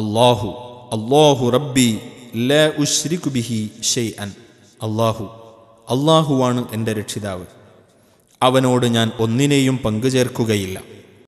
അള്ളാഹു അള്ളാഹു റബ്ബി ല ബിഹി ഷെയ് അൻ അള്ളാഹു അള്ളാഹുവാണ് എൻ്റെ രക്ഷിതാവ് അവനോട് ഞാൻ ഒന്നിനെയും പങ്കുചേർക്കുകയില്ല